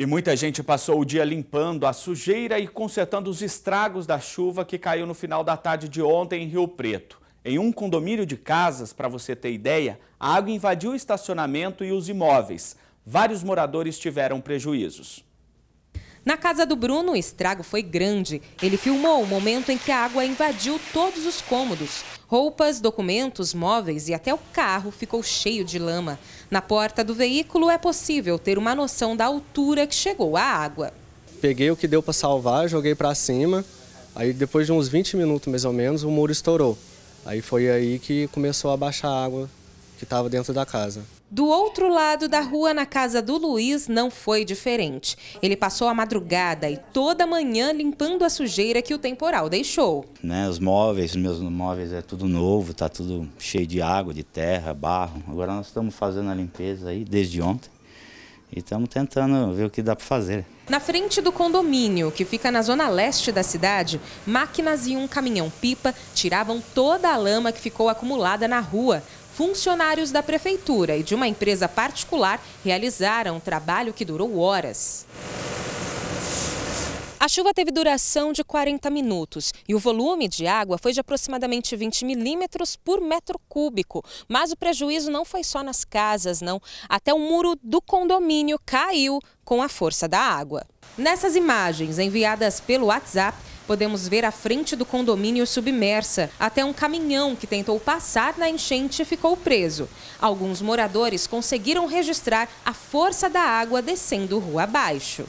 E muita gente passou o dia limpando a sujeira e consertando os estragos da chuva que caiu no final da tarde de ontem em Rio Preto. Em um condomínio de casas, para você ter ideia, a água invadiu o estacionamento e os imóveis. Vários moradores tiveram prejuízos. Na casa do Bruno, o estrago foi grande. Ele filmou o momento em que a água invadiu todos os cômodos. Roupas, documentos, móveis e até o carro ficou cheio de lama. Na porta do veículo é possível ter uma noção da altura que chegou a água. Peguei o que deu para salvar, joguei para cima. Aí depois de uns 20 minutos mais ou menos, o muro estourou. Aí foi aí que começou a baixar a água que estava dentro da casa. Do outro lado da rua, na casa do Luiz, não foi diferente. Ele passou a madrugada e toda manhã limpando a sujeira que o temporal deixou. Né, os móveis, meus móveis é tudo novo, tá tudo cheio de água, de terra, barro. Agora nós estamos fazendo a limpeza aí desde ontem. E estamos tentando ver o que dá para fazer. Na frente do condomínio, que fica na zona leste da cidade, máquinas e um caminhão-pipa tiravam toda a lama que ficou acumulada na rua funcionários da prefeitura e de uma empresa particular realizaram um trabalho que durou horas. A chuva teve duração de 40 minutos e o volume de água foi de aproximadamente 20 milímetros por metro cúbico. Mas o prejuízo não foi só nas casas, não. Até o muro do condomínio caiu com a força da água. Nessas imagens enviadas pelo WhatsApp, podemos ver a frente do condomínio submersa. Até um caminhão que tentou passar na enchente ficou preso. Alguns moradores conseguiram registrar a força da água descendo rua abaixo.